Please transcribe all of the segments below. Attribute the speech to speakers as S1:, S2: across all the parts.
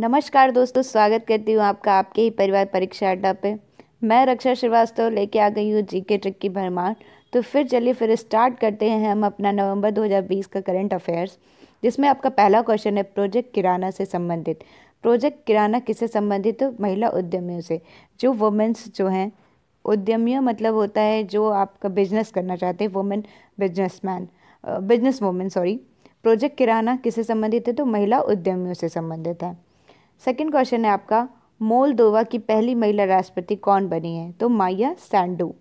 S1: नमस्कार दोस्तों स्वागत करती हूँ आपका आपके ही परिवार परीक्षा अड्डा पे मैं रक्षा श्रीवास्तव लेके आ गई हूँ जी के ट्रिक की भरमार तो फिर चलिए फिर स्टार्ट करते हैं हम अपना नवंबर 2020 का करंट अफेयर्स जिसमें आपका पहला क्वेश्चन है प्रोजेक्ट किराना से संबंधित प्रोजेक्ट किराना किससे संबंधित तो महिला उद्यमियों से जो वुमेंस जो हैं उद्यमियों मतलब होता है जो आपका बिजनेस करना चाहते हैं women business business women sorry project किराना किससे संबंधित है तो महिला उद्यमियों से संबंधित है सेकंड क्वेश्चन है आपका मोलदोवा की पहली महिला राष्ट्रपति कौन बनी है तो Maia Sandu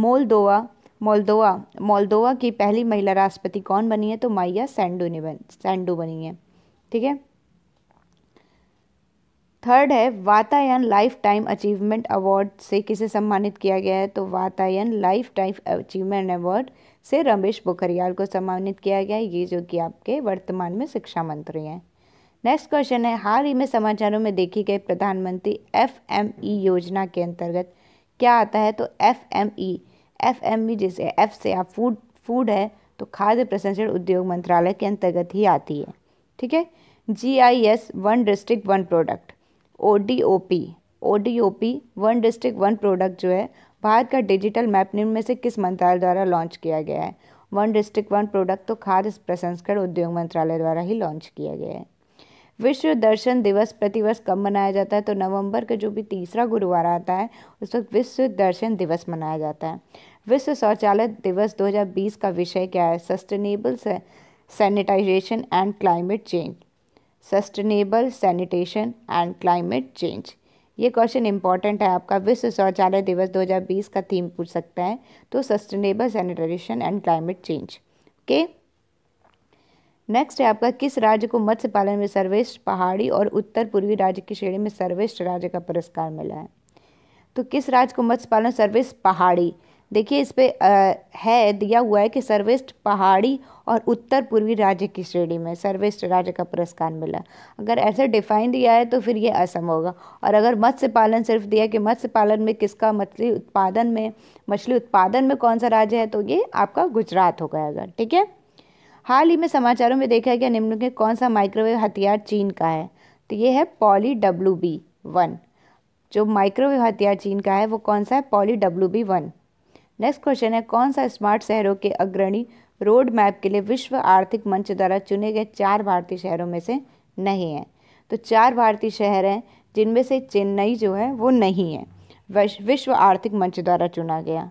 S1: Moldova Moldova Moldova की पहली महिला राष्ट्रपति कौन बनी है तो माया सैंडू ने बन सैंडू बनी है ठीक है थर्ड है Vatayan lifetime achievement award से किसे सम्मानित किया गया है तो Vatayan lifetime achievement award से रमेश पोखरियाल को सम्मानित किया गया है ये जो कि आपके वर्तमान में शिक्षा मंत्री हैं नेक्स्ट क्वेश्चन है हाल ही में समाचारों में देखी गई प्रधानमंत्री एफ एम ई योजना के अंतर्गत क्या आता है तो एफ एम जिसे एफ से आप फूड फूड है तो खाद्य प्रसंस्करण उद्योग मंत्रालय के अंतर्गत ही आती है ठीक है G I S one district one product O D O P O D O P one district one product जो है भारत का डिजिटल मैप निम्न से किस मंत्रालय द्वारा लॉन्च किया गया है वन डिस्ट्रिक्ट वन प्रोडक्ट तो खाद्य प्रसंस्करण उद्योग मंत्रालय द्वारा ही लॉन्च किया गया है विश्व दर्शन दिवस प्रतिवर्ष कब मनाया जाता है तो नवंबर का जो भी तीसरा गुरुवार आता है उस वक्त विश्व दर्शन दिवस मनाया जाता है विश्व शौचालय दिवस 2020 का विषय क्या है sustainable sanitization and climate change sustainable sanitation and climate change ये क्वेश्चन इंपॉर्टेंट है आपका विश्व शौचालय दिवस 2020 का थीम पूछ सकता है तो sustainable sanitization and climate change okay next है आपका किस राज्य को मत्स्य पालन में सर्वेष्ठ पहाड़ी और उत्तर पूर्वी राज्य की श्रेणी में सर्वेष्ठ राज्य का पुरस्कार मिला है तो किस राज्य को मत्स्य पालन सर्वेष्ठ पहाड़ी देखिए इस पर है दिया हुआ है कि सर्वेष्ठ पहाड़ी और उत्तर पूर्वी राज्य की श्रेणी में सर्वेष्ठ राज्य का पुरस्कार मिला अगर ऐसे डिफाइन दिया है तो फिर ये असम होगा और अगर मत्स्य पालन सिर्फ दिया कि मत्स्य पालन में किसका मछली उत्पादन में मछली उत्पादन में कौन सा राज्य है तो ये आपका गुजरात हो गया अगर ठीक है हाल ही में समाचारों में देखा गया के कौन सा माइक्रोवेव हथियार चीन का है तो ये है पॉली डब्ल्यू बी वन जो माइक्रोवेव हथियार चीन का है वो कौन सा है poly W B one next question है कौन सा स्मार्ट शहरों के अग्रणी रोड मैप के लिए विश्व आर्थिक मंच द्वारा चुने गए चार भारतीय शहरों में से नहीं है तो चार भारतीय शहर हैं जिनमें से चेन्नई जो है वो नहीं है विश्व आर्थिक मंच द्वारा चुना गया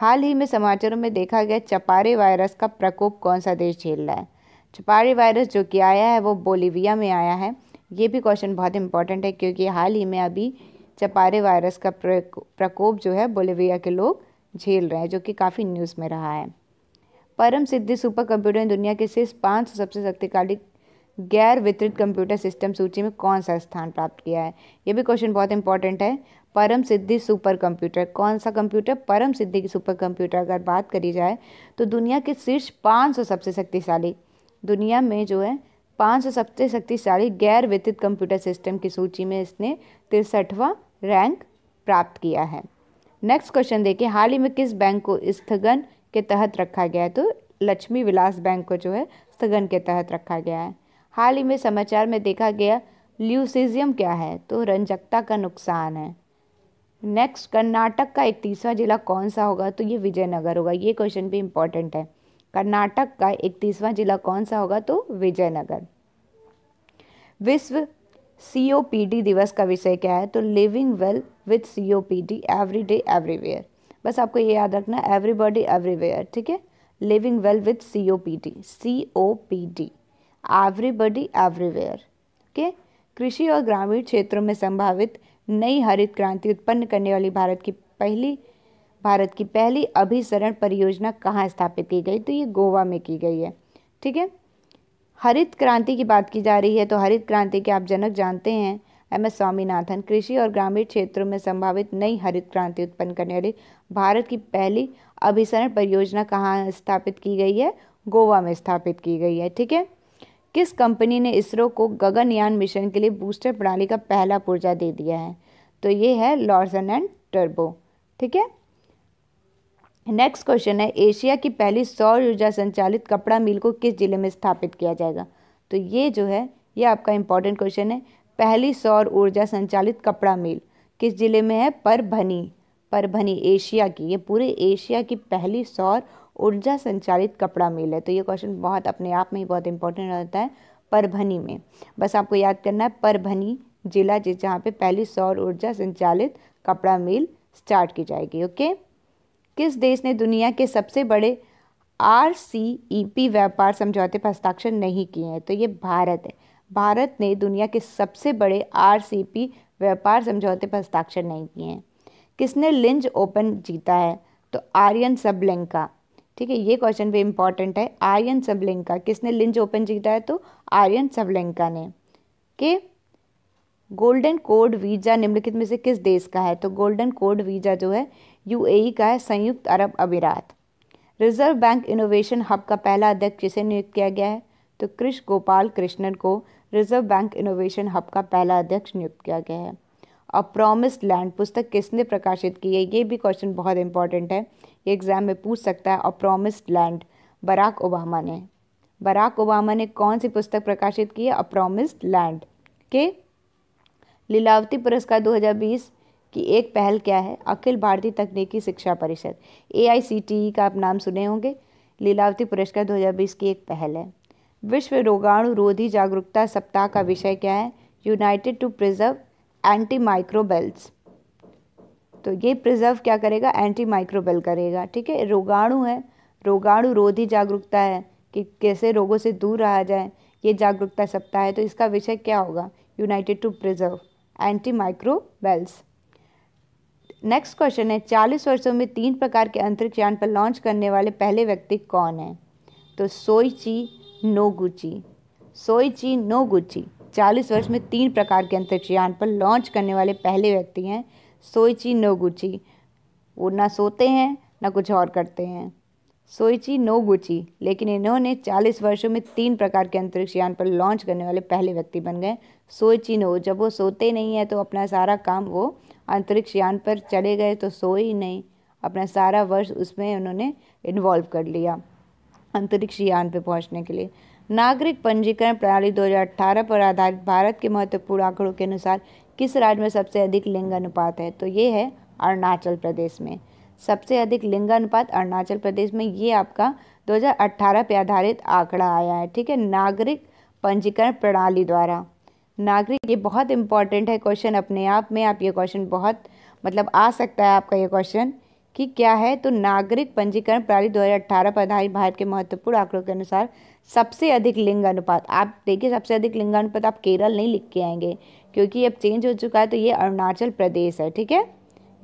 S1: हाल ही में समाचारों में देखा गया चपारे वायरस का प्रकोप कौन सा देश झेल रहा है चपारे वायरस जो कि आया है वो बोलीविया में आया है ये भी क्वेश्चन बहुत इंपॉर्टेंट है क्योंकि हाल ही में अभी चपारे वायरस का प्रकोप जो है बोलीविया के लोग झेल रहे हैं जो कि काफ़ी न्यूज़ में रहा है परम सिद्धि सुपर कंप्यूटर दुनिया के सिर्फ पाँच सबसे शक्तिशाली गैर वितरित कंप्यूटर सिस्टम सूची में कौन सा स्थान प्राप्त किया है ये भी क्वेश्चन बहुत इंपॉर्टेंट है परम सिद्धि सुपर कंप्यूटर कौन सा कंप्यूटर परम सिद्धि की सुपर कंप्यूटर अगर बात करी जाए तो दुनिया के शीर्ष 500 सबसे शक्तिशाली दुनिया में जो है 500 सबसे शक्तिशाली गैर वित्तित कंप्यूटर सिस्टम की सूची में इसने तिरसठवा रैंक प्राप्त किया है नेक्स्ट क्वेश्चन देखिए हाल ही में किस बैंक को स्थगन के तहत रखा गया है तो लक्ष्मी विलास बैंक को जो है स्थगन के तहत रखा गया है हाल ही में समाचार में देखा गया ल्यूसिजियम क्या है तो रंजकता का नुकसान है नेक्स्ट कर्नाटक का एक तीसरा जिला कौन सा होगा तो ये विजयनगर होगा ये क्वेश्चन भी इम्पोर्टेंट है कर्नाटक का तीसरा जिला कौन सा होगा तो विजयनगर विश्व सीओपीडी दिवस का विषय क्या है तो living well with COPD every day everywhere बस आपको ये याद रखना एवरीबॉडी एवरीवेयर ठीक है living well with COPD COPD everybody everywhere okay कृषि और ग्रामीण क्षेत्रों में संभावित नई हरित क्रांति उत्पन्न करने वाली भारत की पहली भारत की पहली अभिसरण परियोजना कहाँ स्थापित की गई तो ये गोवा में की गई है ठीक है हरित क्रांति की बात की जा रही है तो हरित क्रांति के आप जनक जानते हैं एम एस स्वामीनाथन कृषि और ग्रामीण क्षेत्रों में संभावित नई हरित क्रांति उत्पन्न करने वाली भारत की पहली अभिसरण परियोजना कहाँ स्थापित की गई है गोवा में स्थापित की गई है ठीक है किस कंपनी ने इसरो को गगनयान मिशन के लिए बूस्टर प्रणाली का पहला पुर्जा दे दिया है तो ये है लॉर्सन एंड टर्बो ठीक है नेक्स्ट क्वेश्चन है एशिया की पहली सौर ऊर्जा संचालित कपड़ा मिल को किस जिले में स्थापित किया जाएगा तो ये जो है ये आपका इंपॉर्टेंट क्वेश्चन है पहली सौर ऊर्जा संचालित कपड़ा मिल किस जिले में है परभनी परभनी एशिया की ये पूरे एशिया की पहली सौर ऊर्जा संचालित कपड़ा मिल है तो ये क्वेश्चन बहुत अपने आप में ही बहुत इंपॉर्टेंट रहता है परभनी में बस आपको याद करना है परभनी जिला जिस जहाँ पे पहली सौर ऊर्जा संचालित कपड़ा मिल स्टार्ट की जाएगी ओके किस देश ने दुनिया के सबसे बड़े आर सी ई पी व्यापार समझौते पर हस्ताक्षर नहीं किए हैं तो ये भारत है भारत ने दुनिया के सबसे बड़े आर सी पी व्यापार समझौते पर हस्ताक्षर नहीं किए हैं किसने लिंज ओपन जीता है तो आर्यन का ठीक है ये क्वेश्चन भी इंपॉर्टेंट है आर्यन सबलिंका किसने लिंज ओपन जीता है तो आर्यन सबलिंका ने के गोल्डन कोड वीज़ा निम्नलिखित में से किस देश का है तो गोल्डन कोड वीज़ा जो है यूएई e का है संयुक्त अरब अमीरात रिजर्व बैंक इनोवेशन हब का पहला अध्यक्ष किसे नियुक्त किया गया है तो कृष गोपाल कृष्णन को रिजर्व बैंक इनोवेशन हब का पहला अध्यक्ष नियुक्त किया गया है अ प्रोमिस्ड लैंड पुस्तक किसने प्रकाशित की है ये भी क्वेश्चन बहुत इंपॉर्टेंट है ये एग्ज़ाम में पूछ सकता है और प्रोमिस्ड लैंड बराक ओबामा ने बराक ओबामा ने कौन सी पुस्तक प्रकाशित की है अ प्रोमिस्ड लैंड के लीलावती पुरस्कार 2020 की एक पहल क्या है अखिल भारतीय तकनीकी शिक्षा परिषद ए e का आप नाम सुने होंगे लीलावती पुरस्कार 2020 की एक पहल है विश्व रोगाणु रोधी जागरूकता सप्ताह का विषय क्या है united to preserve antimicrobials तो ये प्रिजर्व क्या करेगा एंटी माइक्रोबल करेगा ठीक है रोगाणु है रोगाणु रोधी जागरूकता है कि कैसे रोगों से दूर रहा जाए ये जागरूकता सप्ताह है तो इसका विषय क्या होगा united to preserve antimicrobials next question है चालीस वर्षों में तीन प्रकार के अंतरिक्ष यान पर लॉन्च करने वाले पहले व्यक्ति कौन है तो सोईची नोगुची सोईची नोगुची चालीस वर्ष में तीन प्रकार के अंतरिक्ष यान पर लॉन्च करने वाले पहले व्यक्ति हैं सोइची गुची वो ना सोते हैं ना कुछ और करते हैं सोइची नोगुची लेकिन इन्होंने 40 वर्षों में तीन प्रकार के अंतरिक्ष यान पर लॉन्च करने वाले पहले व्यक्ति बन गए सोइची नो जब वो सोते नहीं है तो अपना सारा काम वो अंतरिक्ष यान पर चले गए तो सो ही नहीं अपना सारा वर्ष उसमें उन्होंने इन्वॉल्व कर लिया अंतरिक्ष यान पर पहुंचने के लिए नागरिक पंजीकरण प्रणाली 2018 पर आधारित भारत के महत्वपूर्ण आंकड़ों के अनुसार किस राज्य में सबसे अधिक लिंग अनुपात है तो ये है अरुणाचल प्रदेश में सबसे अधिक लिंग अनुपात अरुणाचल प्रदेश में ये आपका 2018 पे आधारित आंकड़ा आया है ठीक है नागरिक पंजीकरण प्रणाली द्वारा नागरिक ये बहुत इंपॉर्टेंट है क्वेश्चन अपने आप में आप ये क्वेश्चन बहुत मतलब आ सकता है आपका ये क्वेश्चन कि क्या है तो नागरिक पंजीकरण प्रणाली 2018 पर आधारित भारत के महत्वपूर्ण आंकड़ों के अनुसार सबसे अधिक लिंग अनुपात आप देखिए सबसे अधिक लिंग अनुपात आप केरल नहीं लिख के आएंगे क्योंकि अब चेंज हो चुका है तो ये अरुणाचल प्रदेश है ठीक है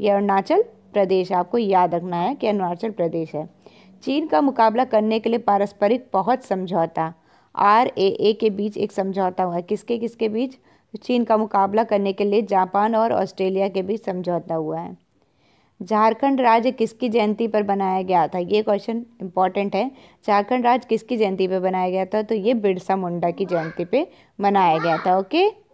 S1: ये अरुणाचल प्रदेश है आपको याद रखना है कि अरुणाचल प्रदेश है चीन का मुकाबला करने के लिए पारस्परिक पहुँच समझौता आर ए ए के बीच एक समझौता हुआ किसके किसके बीच चीन का मुकाबला करने के लिए जापान और ऑस्ट्रेलिया के बीच समझौता हुआ है झारखंड राज्य किसकी जयंती पर बनाया गया था ये क्वेश्चन इंपॉर्टेंट है झारखंड राज्य किसकी जयंती पर बनाया गया था तो ये बिरसा मुंडा की जयंती पे मनाया गया था ओके